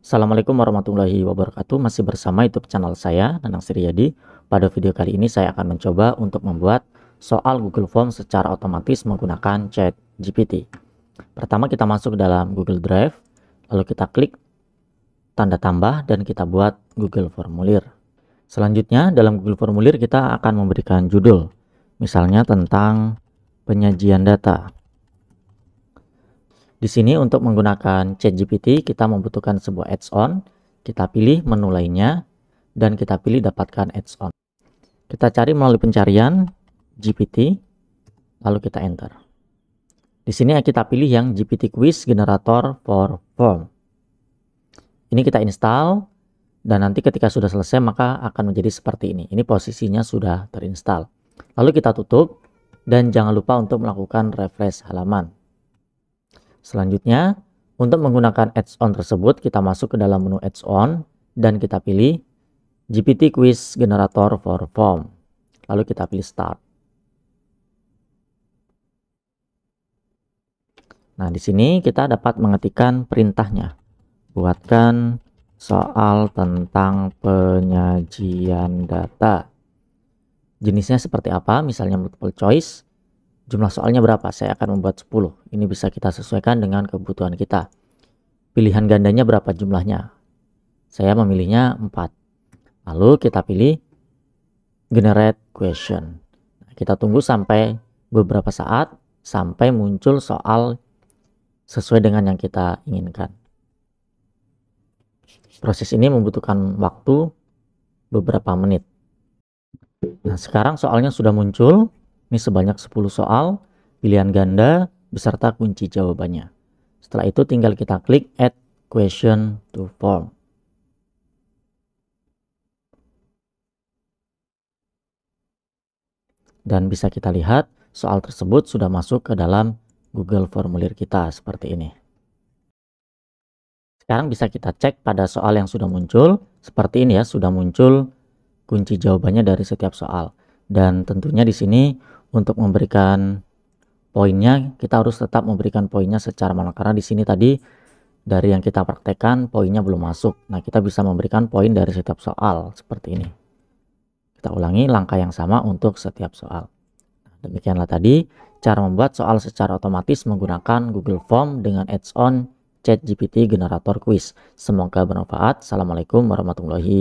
Assalamualaikum warahmatullahi wabarakatuh Masih bersama youtube channel saya Nanang Siriyadi Pada video kali ini saya akan mencoba untuk membuat soal Google Form secara otomatis menggunakan chat GPT Pertama kita masuk dalam Google Drive Lalu kita klik tanda tambah dan kita buat Google Formulir Selanjutnya dalam Google Formulir kita akan memberikan judul Misalnya tentang penyajian data di sini untuk menggunakan ChatGPT kita membutuhkan sebuah add on kita pilih menu lainnya, dan kita pilih dapatkan add on Kita cari melalui pencarian GPT, lalu kita enter. Di sini kita pilih yang GPT Quiz Generator for Form. Ini kita install, dan nanti ketika sudah selesai maka akan menjadi seperti ini. Ini posisinya sudah terinstall. Lalu kita tutup, dan jangan lupa untuk melakukan refresh halaman. Selanjutnya, untuk menggunakan add on tersebut, kita masuk ke dalam menu add on dan kita pilih GPT Quiz Generator for Form. Lalu kita pilih Start. Nah, di sini kita dapat mengetikkan perintahnya. Buatkan soal tentang penyajian data. Jenisnya seperti apa? Misalnya multiple choice, Jumlah soalnya berapa? Saya akan membuat 10. Ini bisa kita sesuaikan dengan kebutuhan kita. Pilihan gandanya berapa jumlahnya? Saya memilihnya 4. Lalu kita pilih generate question. Kita tunggu sampai beberapa saat sampai muncul soal sesuai dengan yang kita inginkan. Proses ini membutuhkan waktu beberapa menit. Nah, sekarang soalnya sudah muncul. Ini sebanyak 10 soal, pilihan ganda, beserta kunci jawabannya. Setelah itu tinggal kita klik add question to form. Dan bisa kita lihat soal tersebut sudah masuk ke dalam Google formulir kita seperti ini. Sekarang bisa kita cek pada soal yang sudah muncul. Seperti ini ya, sudah muncul kunci jawabannya dari setiap soal. Dan tentunya di sini untuk memberikan poinnya kita harus tetap memberikan poinnya secara manual karena di sini tadi dari yang kita praktekkan poinnya belum masuk. Nah, kita bisa memberikan poin dari setiap soal seperti ini. Kita ulangi langkah yang sama untuk setiap soal. Nah, demikianlah tadi cara membuat soal secara otomatis menggunakan Google Form dengan add-on GPT Generator Quiz. Semoga bermanfaat. Assalamualaikum warahmatullahi